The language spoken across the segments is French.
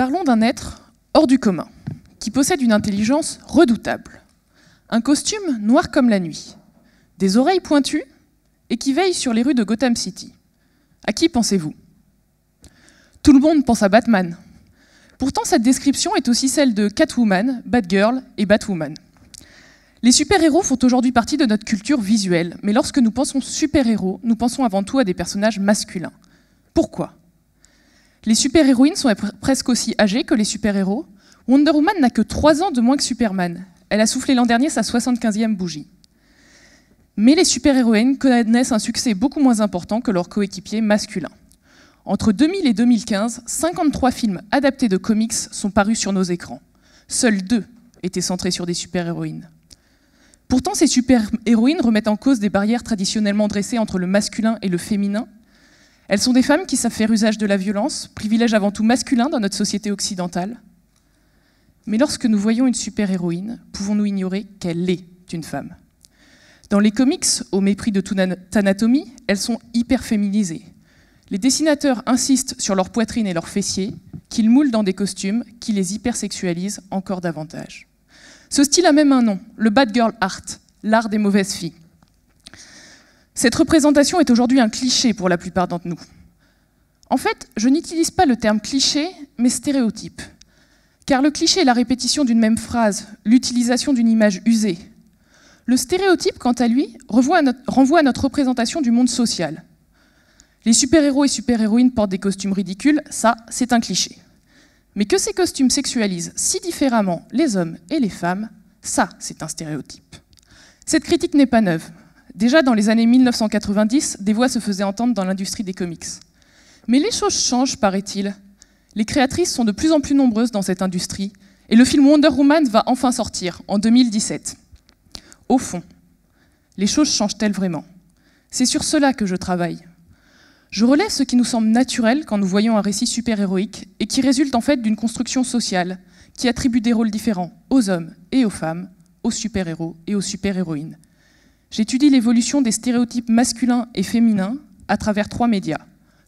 Parlons d'un être hors du commun, qui possède une intelligence redoutable, un costume noir comme la nuit, des oreilles pointues et qui veille sur les rues de Gotham City. À qui pensez-vous Tout le monde pense à Batman. Pourtant, cette description est aussi celle de Catwoman, Batgirl et Batwoman. Les super-héros font aujourd'hui partie de notre culture visuelle, mais lorsque nous pensons super-héros, nous pensons avant tout à des personnages masculins. Pourquoi les super-héroïnes sont presque aussi âgées que les super-héros. Wonder Woman n'a que 3 ans de moins que Superman. Elle a soufflé l'an dernier sa 75e bougie. Mais les super-héroïnes connaissent un succès beaucoup moins important que leurs coéquipiers masculins. Entre 2000 et 2015, 53 films adaptés de comics sont parus sur nos écrans. Seuls deux étaient centrés sur des super-héroïnes. Pourtant, ces super-héroïnes remettent en cause des barrières traditionnellement dressées entre le masculin et le féminin elles sont des femmes qui savent faire usage de la violence, privilège avant tout masculin dans notre société occidentale. Mais lorsque nous voyons une super-héroïne, pouvons-nous ignorer qu'elle est une femme Dans les comics, au mépris de toute anatomie, elles sont hyper féminisées. Les dessinateurs insistent sur leur poitrine et leurs fessiers, qu'ils moulent dans des costumes qui les hypersexualisent encore davantage. Ce style a même un nom, le bad girl art, l'art des mauvaises filles. Cette représentation est aujourd'hui un cliché pour la plupart d'entre nous. En fait, je n'utilise pas le terme cliché, mais stéréotype. Car le cliché est la répétition d'une même phrase, l'utilisation d'une image usée. Le stéréotype, quant à lui, renvoie à notre représentation du monde social. Les super-héros et super-héroïnes portent des costumes ridicules, ça, c'est un cliché. Mais que ces costumes sexualisent si différemment les hommes et les femmes, ça, c'est un stéréotype. Cette critique n'est pas neuve. Déjà dans les années 1990, des voix se faisaient entendre dans l'industrie des comics. Mais les choses changent, paraît-il. Les créatrices sont de plus en plus nombreuses dans cette industrie, et le film Wonder Woman va enfin sortir, en 2017. Au fond, les choses changent-elles vraiment C'est sur cela que je travaille. Je relève ce qui nous semble naturel quand nous voyons un récit super-héroïque, et qui résulte en fait d'une construction sociale, qui attribue des rôles différents aux hommes et aux femmes, aux super-héros et aux super-héroïnes, J'étudie l'évolution des stéréotypes masculins et féminins à travers trois médias,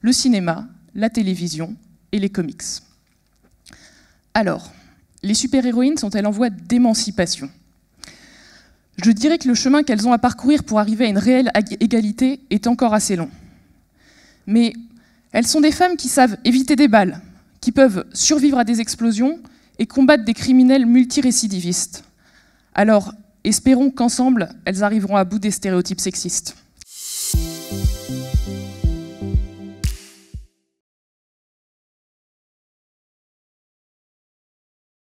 le cinéma, la télévision et les comics. Alors, les super-héroïnes sont-elles en voie d'émancipation Je dirais que le chemin qu'elles ont à parcourir pour arriver à une réelle égalité est encore assez long. Mais elles sont des femmes qui savent éviter des balles, qui peuvent survivre à des explosions et combattre des criminels multirécidivistes. Alors, Espérons qu'ensemble, elles arriveront à bout des stéréotypes sexistes.